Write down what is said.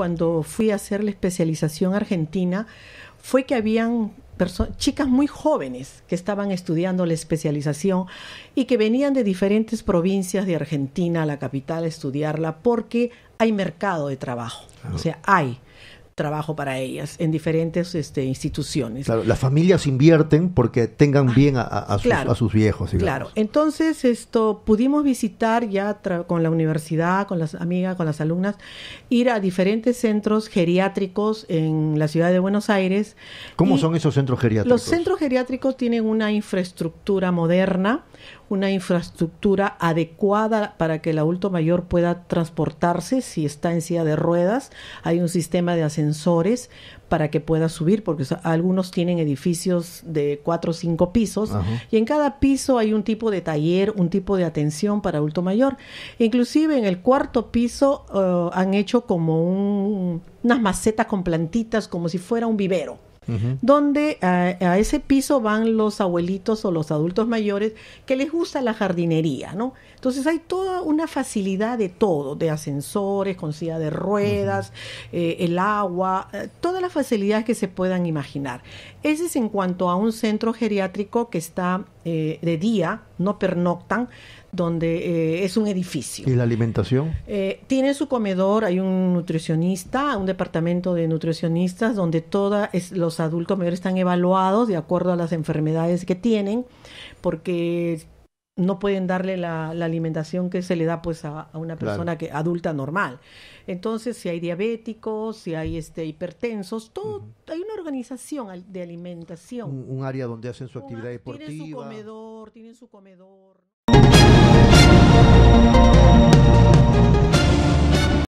cuando fui a hacer la especialización argentina fue que habían chicas muy jóvenes que estaban estudiando la especialización y que venían de diferentes provincias de Argentina a la capital a estudiarla porque hay mercado de trabajo, o sea, hay trabajo para ellas en diferentes este, instituciones. Claro, las familias invierten porque tengan ah, bien a, sus, viejos. Claro, entonces esto pudimos visitar ya con la universidad, con las amigas, con las alumnas, ir a diferentes centros geriátricos en la ciudad de Buenos Aires. ¿Cómo son esos centros geriátricos? Los centros geriátricos tienen una infraestructura moderna, una infraestructura adecuada para que el adulto mayor pueda transportarse si está en silla de ruedas. Hay un sistema de ascensión ascensores para que pueda subir, porque algunos tienen edificios de cuatro o cinco pisos y en cada piso hay un tipo de taller, un tipo de atención para adulto mayor. Inclusive en el cuarto piso eh, han hecho como unas macetas con plantitas, como si fuera un vivero donde a, ese piso van los abuelitos o los adultos mayores que les gusta la jardinería, ¿no? Entonces hay toda una facilidad de todo, de ascensores, con silla de ruedas, eh, el agua, eh, todas las facilidades que se puedan imaginar. Ese es en cuanto a un centro geriátrico que está eh, de día, no pernoctan, donde eh, es un edificio. ¿Y la alimentación? Eh, tiene su comedor, hay un nutricionista, un departamento de nutricionistas donde todos los adultos mayores están evaluados de acuerdo a las enfermedades que tienen, porque no pueden darle la, alimentación que se le da pues a, una persona que adulta normal. Entonces, si hay diabéticos, si hay este hipertensos, todo hay una organización de alimentación. Un, un, área donde hacen su actividad deportiva. Tienen su comedor, tienen su comedor.